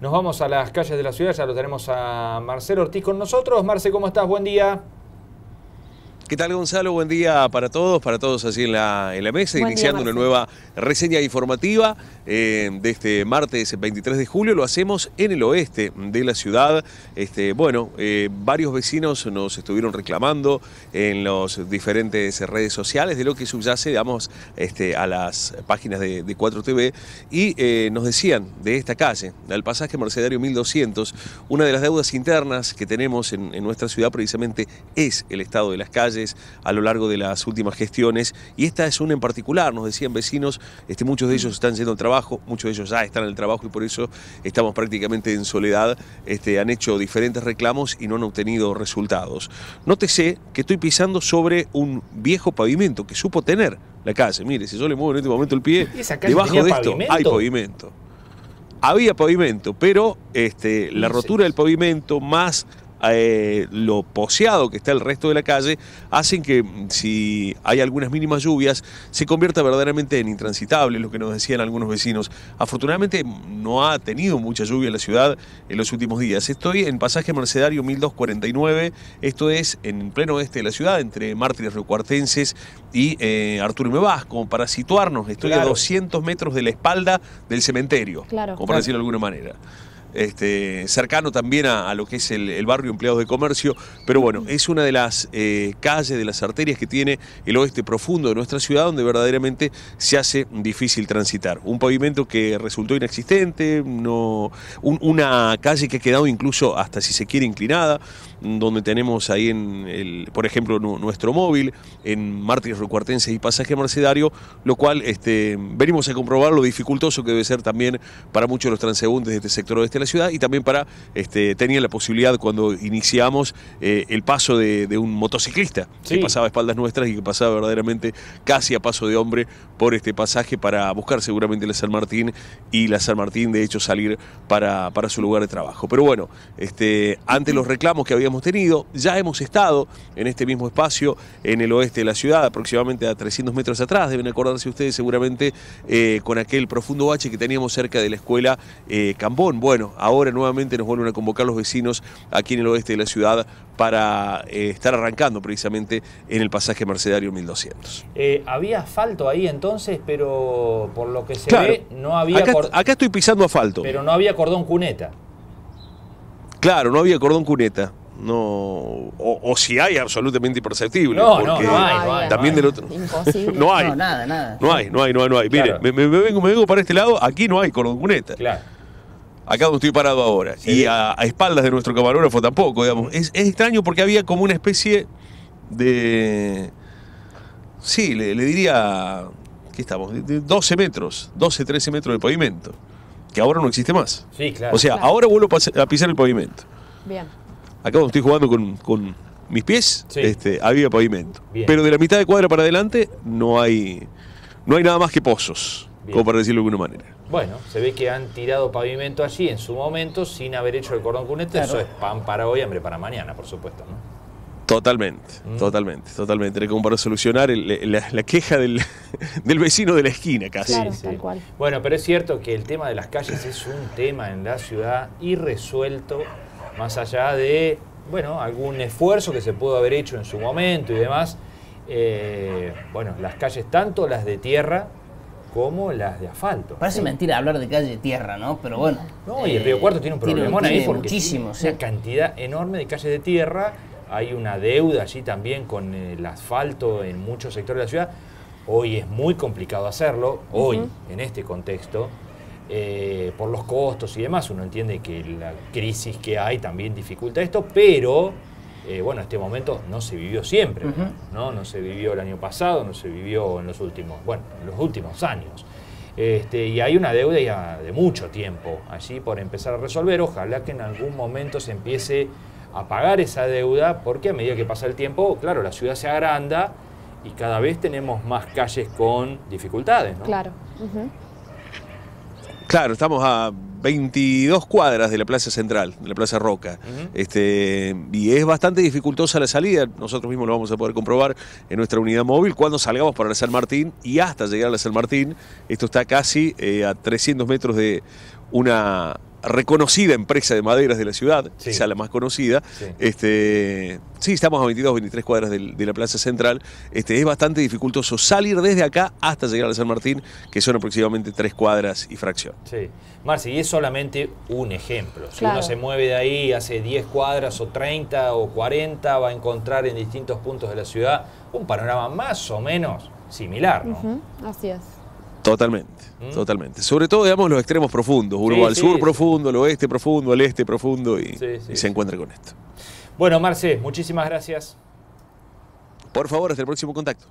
Nos vamos a las calles de la ciudad, ya lo tenemos a Marcelo Ortiz con nosotros. Marce, ¿cómo estás? Buen día. ¿Qué tal Gonzalo? Buen día para todos, para todos así en la, mesa, iniciando una nueva reseña informativa eh, de este martes 23 de julio. Lo hacemos en el oeste de la ciudad. Este, bueno, eh, varios vecinos nos estuvieron reclamando en las diferentes redes sociales de lo que subyace, digamos, este, a las páginas de, 4TV y eh, nos decían de esta calle, del pasaje Mercedario 1200, una de las deudas internas que tenemos en nuestra ciudad precisamente es el estado de las calles a lo largo de las últimas gestiones y esta es una en particular, nos decían vecinos, este, muchos de ellos están yendo al trabajo, muchos de ellos ya están en el trabajo y por eso estamos prácticamente en soledad, este, han hecho diferentes reclamos y no han obtenido resultados. Nótese que estoy pisando sobre un viejo pavimento que supo tener la casa mire, si yo le muevo en este momento el pie, debajo de esto hay pavimento había pavimento, pero este, la rotura del pavimento más eh, lo poseado que está el resto de la calle, hacen que mm, si hay algunas mínimas lluvias, se convierta verdaderamente en intransitable, lo que nos decían algunos vecinos. Afortunadamente mm, no ha tenido mucha lluvia en la ciudad en los últimos días. Estoy en pasaje Mercedario 1249, esto es en pleno oeste de la ciudad, entre Mártires Cuartenses y eh, Arturo Mebás, como para situarnos, estoy a 200 metros de la espalda del cementerio, como para decirlo de alguna manera. Este, cercano también a, lo que es el, barrio empleado de comercio, pero bueno, es una de las eh, calles, de las arterias que tiene el oeste profundo de nuestra ciudad, donde verdaderamente se hace difícil transitar. Un pavimento que resultó inexistente, no, una calle que ha quedado incluso hasta si se quiere inclinada, donde tenemos ahí en, el, por ejemplo, nuestro móvil, en Mártires Recuartenses y Pasaje Mercedario, lo cual este, venimos a comprobar lo dificultoso que debe ser también para muchos los transeúntes de este sector oeste la ciudad y también para, este, tenía la posibilidad cuando iniciamos eh, el paso de, un motociclista que pasaba a espaldas nuestras y que pasaba verdaderamente casi a paso de hombre por este pasaje para buscar seguramente la San Martín y la San Martín de hecho salir para, para su lugar de trabajo. Pero bueno, este, ante los reclamos que habíamos tenido, ya hemos estado en este mismo espacio en el oeste de la ciudad, aproximadamente a 300 metros atrás, deben acordarse ustedes seguramente eh, con aquel profundo bache que teníamos cerca de la escuela eh, Cambón. Bueno, ahora nuevamente nos vuelven a convocar los vecinos aquí en el oeste de la ciudad para eh, estar arrancando precisamente en el pasaje Mercedario 1200. Eh, había asfalto ahí entonces, pero por lo que se ve no había... Acá, acá estoy pisando asfalto. Pero no había cordón cuneta. Claro, no había cordón cuneta no o, si hay absolutamente imperceptible no, no, hay, no hay, también del otro no hay no nada nada no hay no hay no hay no hay mire me, vengo me vengo para este lado aquí no hay cordón cuneta claro acá donde estoy parado ahora, y a, espaldas de nuestro camarógrafo tampoco, digamos. Es, extraño porque había como una especie de... Sí, le, diría, ¿qué estamos? De, 12 metros, 12, 13 metros de pavimento, que ahora no existe más. Sí, claro. O sea, ahora vuelvo a pisar el pavimento. Bien. Acá donde estoy jugando con, mis pies, este, había pavimento. Pero de la mitad de cuadra para adelante no hay, no hay nada más que pozos como para decirlo de alguna manera. Bueno, se ve que han tirado pavimento allí en su momento sin haber hecho el cordón cunete. Eso es pan para hoy, hambre para mañana, por supuesto. Totalmente, mm. totalmente, totalmente. Era como para solucionar la, queja del, vecino de la esquina casi. tal cual. Bueno, pero es cierto que el tema de las calles es un tema en la ciudad irresuelto, más allá de, bueno, algún esfuerzo que se pudo haber hecho en su momento y demás. Eh, bueno, las calles, tanto las de tierra como las de asfalto. Parece mentira hablar de calle de tierra, ¿no? Pero bueno. No, y el Río eh, Cuarto tiene un problema, ahí porque muchísimo, una cantidad enorme de calles de tierra, hay una deuda allí también con el asfalto en muchos sectores de la ciudad. Hoy es muy complicado hacerlo, hoy, en este contexto, eh, por los costos y demás. Uno entiende que la crisis que hay también dificulta esto, pero eh, bueno, este momento no se vivió siempre, ¿no? No se vivió el año pasado, no se vivió en los últimos, bueno, los últimos años. Este, y hay una deuda ya de mucho tiempo allí por empezar a resolver. Ojalá que en algún momento se empiece a pagar esa deuda, porque a medida que pasa el tiempo, claro, la ciudad se agranda y cada vez tenemos más calles con dificultades, ¿no? Claro. Claro, estamos a 22 cuadras de la Plaza Central, de la Plaza Roca. este, y es bastante dificultosa la salida. Nosotros mismos lo vamos a poder comprobar en nuestra unidad móvil cuando salgamos para la San Martín y hasta llegar a la San Martín. Esto está casi eh, a 300 metros de una reconocida empresa de maderas de la ciudad, quizá la más conocida. Sí. Este, sí, estamos a 22, 23 cuadras de, la Plaza Central. Este, es bastante dificultoso salir desde acá hasta llegar a San Martín, que son aproximadamente tres cuadras y fracción. Sí. Marci, y es solamente un ejemplo. Si uno se mueve de ahí, hace 10 cuadras o 30 o 40, va a encontrar en distintos puntos de la ciudad un panorama más o menos similar. ¿no? Así es. Totalmente, mm. totalmente. Sobre todo, digamos, los extremos profundos. Uno al sur profundo, el oeste profundo, al este profundo y, se encuentra con esto. Bueno, Marce, muchísimas gracias. Por favor, hasta el próximo contacto.